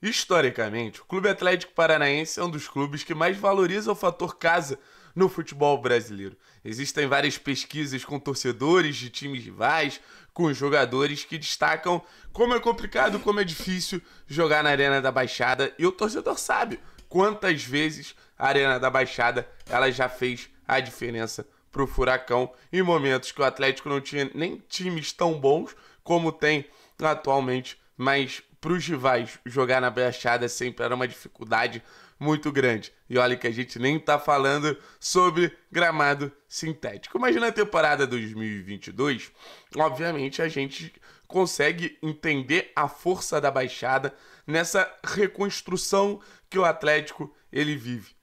Historicamente, o Clube Atlético Paranaense é um dos clubes que mais valoriza o fator casa no futebol brasileiro. Existem várias pesquisas com torcedores de times rivais, com jogadores que destacam como é complicado, como é difícil jogar na Arena da Baixada e o torcedor sabe quantas vezes a Arena da Baixada ela já fez a diferença para o Furacão em momentos que o Atlético não tinha nem times tão bons como tem atualmente, mas para os rivais jogar na Baixada sempre era uma dificuldade muito grande. E olha que a gente nem está falando sobre gramado sintético. Mas na temporada 2022, obviamente a gente consegue entender a força da Baixada nessa reconstrução que o Atlético ele vive.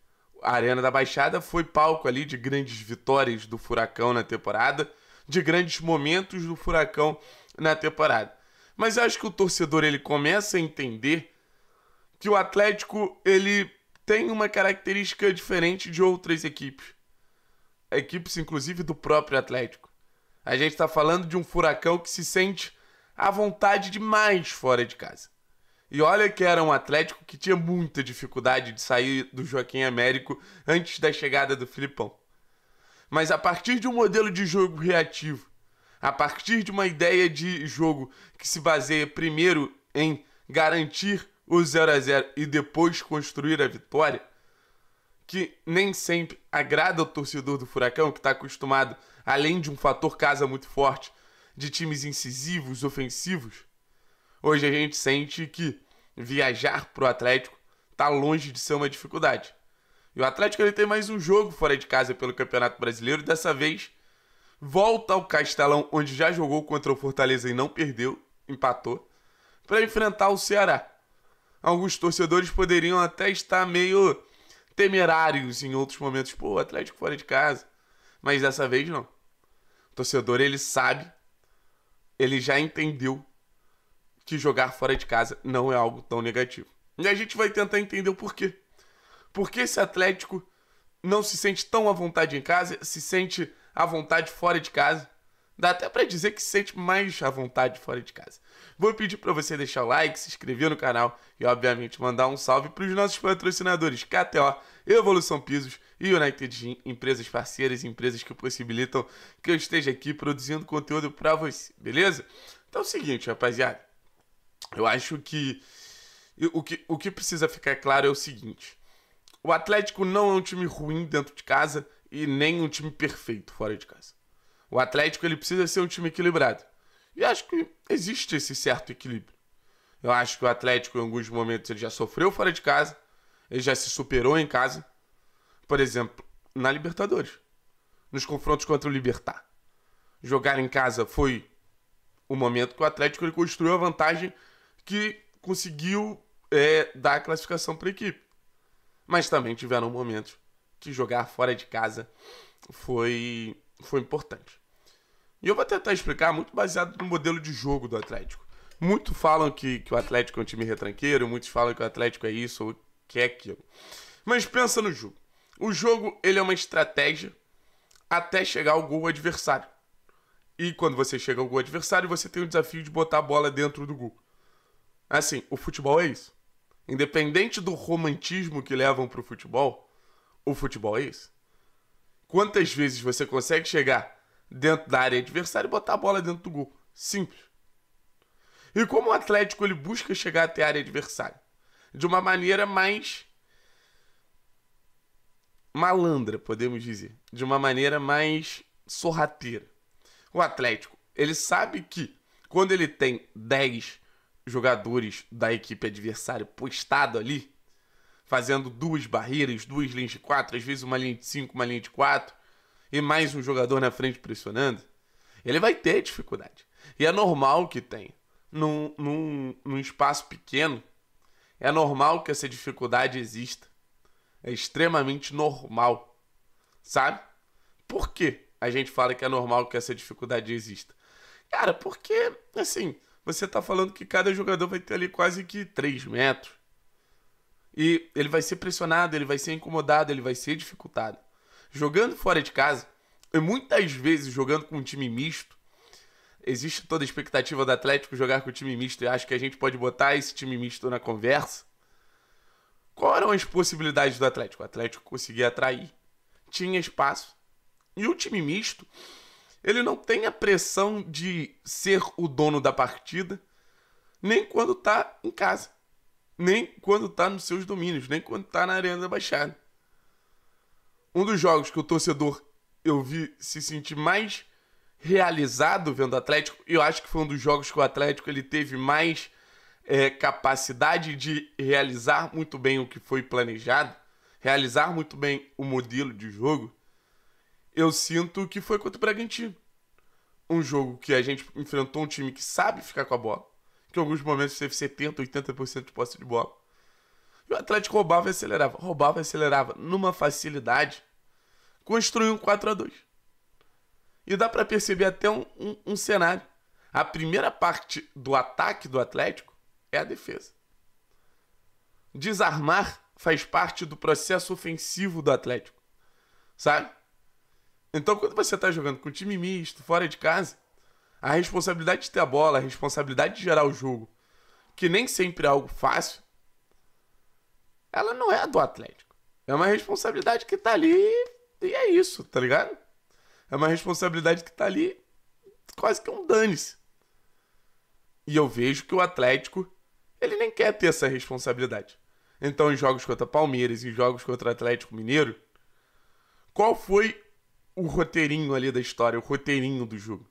A Arena da Baixada foi palco ali de grandes vitórias do Furacão na temporada, de grandes momentos do Furacão na temporada. Mas acho que o torcedor ele começa a entender que o Atlético ele tem uma característica diferente de outras equipes. Equipes, inclusive, do próprio Atlético. A gente está falando de um furacão que se sente à vontade demais fora de casa. E olha que era um Atlético que tinha muita dificuldade de sair do Joaquim Américo antes da chegada do Filipão. Mas a partir de um modelo de jogo reativo, a partir de uma ideia de jogo que se baseia primeiro em garantir o 0 a 0 e depois construir a vitória, que nem sempre agrada o torcedor do Furacão, que está acostumado, além de um fator casa muito forte, de times incisivos, ofensivos, hoje a gente sente que viajar para o Atlético está longe de ser uma dificuldade. E o Atlético ele tem mais um jogo fora de casa pelo Campeonato Brasileiro, e dessa vez volta ao Castelão, onde já jogou contra o Fortaleza e não perdeu, empatou, para enfrentar o Ceará. Alguns torcedores poderiam até estar meio temerários em outros momentos, pô, Atlético fora de casa. Mas dessa vez não. O torcedor ele sabe, ele já entendeu que jogar fora de casa não é algo tão negativo. E a gente vai tentar entender o porquê. Por que esse Atlético não se sente tão à vontade em casa, se sente à vontade fora de casa. Dá até para dizer que se sente mais à vontade fora de casa. Vou pedir para você deixar o like, se inscrever no canal e, obviamente, mandar um salve para os nossos patrocinadores KTO, Evolução Pisos e United Gym, empresas parceiras, empresas que possibilitam que eu esteja aqui produzindo conteúdo para você, beleza? Então é o seguinte, rapaziada. Eu acho que o, que o que precisa ficar claro é o seguinte. O Atlético não é um time ruim dentro de casa e nem um time perfeito fora de casa. O Atlético ele precisa ser um time equilibrado. E acho que existe esse certo equilíbrio. Eu acho que o Atlético, em alguns momentos, ele já sofreu fora de casa, ele já se superou em casa. Por exemplo, na Libertadores, nos confrontos contra o Libertar. Jogar em casa foi o momento que o Atlético ele construiu a vantagem que conseguiu é, dar a classificação para a equipe. Mas também tiveram momentos que jogar fora de casa foi, foi importante. E eu vou tentar explicar muito baseado no modelo de jogo do Atlético. Muitos falam que, que o Atlético é um time retranqueiro, muitos falam que o Atlético é isso ou que é aquilo. Mas pensa no jogo. O jogo ele é uma estratégia até chegar ao gol adversário. E quando você chega ao gol adversário, você tem o desafio de botar a bola dentro do gol. Assim, o futebol é isso. Independente do romantismo que levam para o futebol, o futebol é isso. Quantas vezes você consegue chegar dentro da área adversária e botar a bola dentro do gol? Simples. E como o Atlético ele busca chegar até a área adversária? De uma maneira mais malandra, podemos dizer. De uma maneira mais sorrateira. O Atlético, ele sabe que quando ele tem 10 jogadores da equipe adversária postado ali, fazendo duas barreiras, duas linhas de quatro, às vezes uma linha de cinco, uma linha de quatro, e mais um jogador na frente pressionando, ele vai ter dificuldade. E é normal que tenha. Num, num, num espaço pequeno, é normal que essa dificuldade exista. É extremamente normal. Sabe? Por que a gente fala que é normal que essa dificuldade exista? Cara, porque, assim, você tá falando que cada jogador vai ter ali quase que 3 metros, e ele vai ser pressionado, ele vai ser incomodado, ele vai ser dificultado. Jogando fora de casa, e muitas vezes jogando com um time misto, existe toda a expectativa do Atlético jogar com o time misto e acho que a gente pode botar esse time misto na conversa. Quais eram as possibilidades do Atlético? O Atlético conseguia atrair, tinha espaço. E o time misto, ele não tem a pressão de ser o dono da partida, nem quando tá em casa nem quando está nos seus domínios, nem quando está na Arena da Baixada. Um dos jogos que o torcedor eu vi se sentir mais realizado vendo o Atlético, eu acho que foi um dos jogos que o Atlético ele teve mais é, capacidade de realizar muito bem o que foi planejado, realizar muito bem o modelo de jogo. Eu sinto que foi contra o Bragantino. Um jogo que a gente enfrentou um time que sabe ficar com a bola que em alguns momentos teve 70%, 80% de posse de bola. E o Atlético roubava e acelerava, roubava e acelerava, numa facilidade, construiu um 4 a 2 E dá para perceber até um, um, um cenário. A primeira parte do ataque do Atlético é a defesa. Desarmar faz parte do processo ofensivo do Atlético, sabe? Então, quando você está jogando com time misto, fora de casa, a responsabilidade de ter a bola, a responsabilidade de gerar o jogo, que nem sempre é algo fácil, ela não é do Atlético. É uma responsabilidade que tá ali e é isso, tá ligado? É uma responsabilidade que tá ali quase que um dane-se. E eu vejo que o Atlético, ele nem quer ter essa responsabilidade. Então, em jogos contra Palmeiras, em jogos contra Atlético Mineiro, qual foi o roteirinho ali da história, o roteirinho do jogo?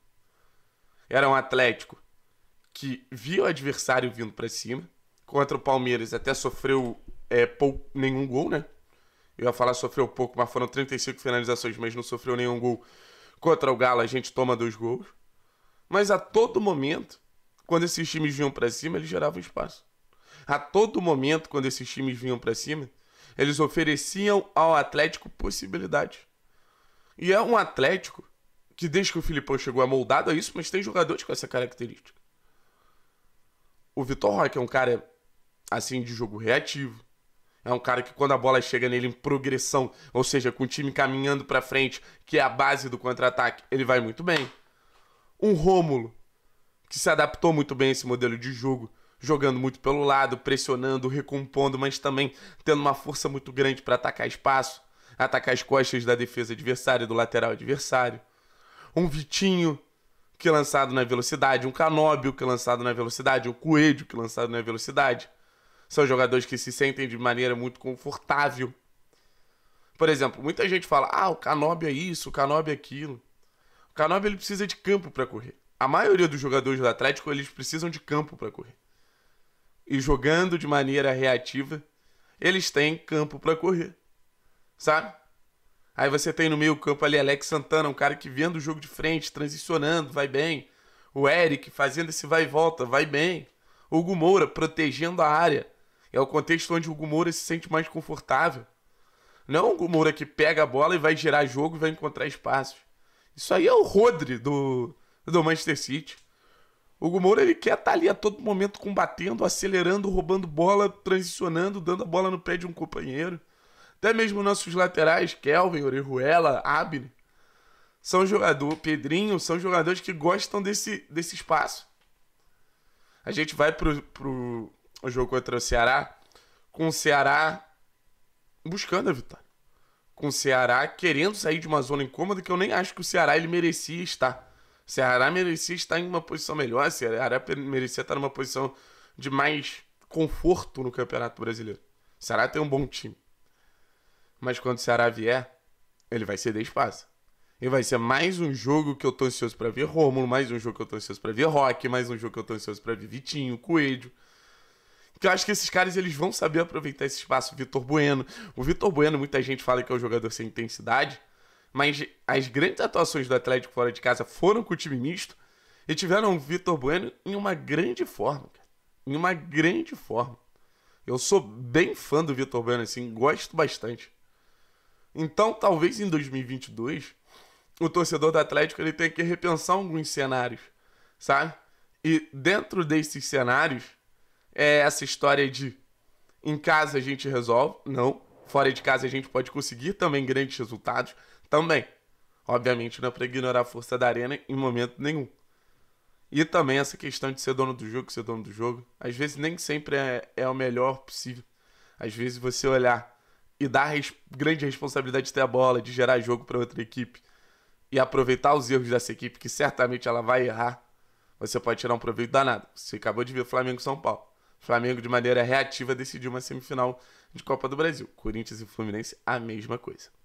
era um Atlético que via o adversário vindo para cima. Contra o Palmeiras até sofreu é, pouco, nenhum gol, né? Eu ia falar sofreu pouco, mas foram 35 finalizações, mas não sofreu nenhum gol. Contra o Galo a gente toma dois gols. Mas a todo momento, quando esses times vinham para cima, eles geravam espaço. A todo momento, quando esses times vinham para cima, eles ofereciam ao Atlético possibilidade. E é um Atlético que desde que o Filipão chegou é moldado a isso, mas tem jogadores com essa característica. O Vitor Roque é um cara, assim, de jogo reativo. É um cara que quando a bola chega nele em progressão, ou seja, com o time caminhando para frente, que é a base do contra-ataque, ele vai muito bem. Um Rômulo, que se adaptou muito bem a esse modelo de jogo, jogando muito pelo lado, pressionando, recompondo, mas também tendo uma força muito grande para atacar espaço, atacar as costas da defesa adversária, do lateral adversário um Vitinho, que lançado na velocidade, um Canóbio, que lançado na velocidade, um Coelho, que lançado na velocidade. São jogadores que se sentem de maneira muito confortável. Por exemplo, muita gente fala: ah, o Canóbio é isso, o Canóbio é aquilo. O Canóbio ele precisa de campo para correr. A maioria dos jogadores do Atlético eles precisam de campo para correr. E jogando de maneira reativa, eles têm campo para correr. Sabe? Aí você tem no meio campo ali Alex Santana, um cara que vendo o jogo de frente, transicionando, vai bem. O Eric fazendo esse vai e volta, vai bem. O Hugo Moura protegendo a área. É o contexto onde o Hugo Moura se sente mais confortável. Não é o Hugo Moura que pega a bola e vai gerar jogo e vai encontrar espaços. Isso aí é o Rodri do, do Manchester City. O Hugo Moura ele quer estar tá ali a todo momento combatendo, acelerando, roubando bola, transicionando, dando a bola no pé de um companheiro. Até mesmo nossos laterais, Kelvin, Orejuela, Abner, são jogadores, Pedrinho, são jogadores que gostam desse, desse espaço. A gente vai pro, pro jogo contra o Ceará com o Ceará buscando a vitória. Com o Ceará querendo sair de uma zona incômoda que eu nem acho que o Ceará ele merecia estar. O Ceará merecia estar em uma posição melhor, o Ceará merecia estar numa posição de mais conforto no Campeonato Brasileiro. O Ceará tem um bom time. Mas quando o Ceará vier, ele vai ceder espaço. E vai ser mais um jogo que eu tô ansioso para ver Rômulo, mais um jogo que eu tô ansioso para ver Rock, mais um jogo que eu tô ansioso para ver Vitinho, Coelho. Que eu acho que esses caras eles vão saber aproveitar esse espaço. Vitor Bueno. O Vitor Bueno, muita gente fala que é um jogador sem intensidade, mas as grandes atuações do Atlético fora de casa foram com o time misto e tiveram o Vitor Bueno em uma grande forma, cara. Em uma grande forma. Eu sou bem fã do Vitor Bueno, assim, gosto bastante. Então, talvez em 2022, o torcedor do Atlético ele tenha que repensar alguns cenários, sabe? E dentro desses cenários, é essa história de em casa a gente resolve, não. Fora de casa a gente pode conseguir também grandes resultados, também. Obviamente não é para ignorar a força da arena em momento nenhum. E também essa questão de ser dono do jogo, ser dono do jogo. Às vezes nem sempre é, é o melhor possível. Às vezes você olhar e dar res grande responsabilidade de ter a bola, de gerar jogo para outra equipe e aproveitar os erros dessa equipe, que certamente ela vai errar, você pode tirar um proveito danado. Você acabou de ver Flamengo e São Paulo. Flamengo, de maneira reativa, decidiu uma semifinal de Copa do Brasil. Corinthians e Fluminense, a mesma coisa.